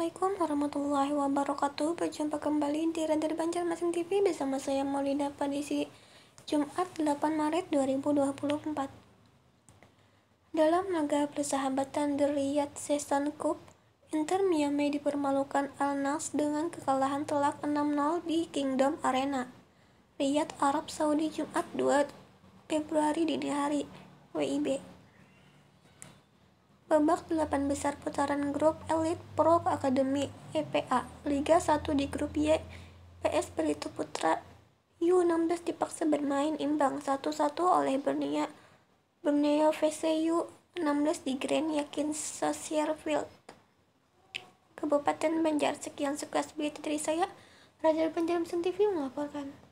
Assalamualaikum warahmatullahi wabarakatuh Berjumpa kembali di Radar Banjarmasin TV Bersama saya Maulida Padisi Jumat 8 Maret 2024 Dalam laga persahabatan The Riyadh Season Cup Inter Miami dipermalukan Al Nas dengan kekalahan telak 6-0 di Kingdom Arena Riyadh Arab Saudi Jumat 2 Februari dini hari WIB Babak delapan besar putaran grup Elite Pro Academy EPA Liga 1 di grup Y PS Pelito Putra U16 dipaksa bermain imbang 1-1 oleh Borneo Borneo VC U16 di Grand Yakin Field Kabupaten Banjar sekian sekelas berita dari saya Raja Banjar TV melaporkan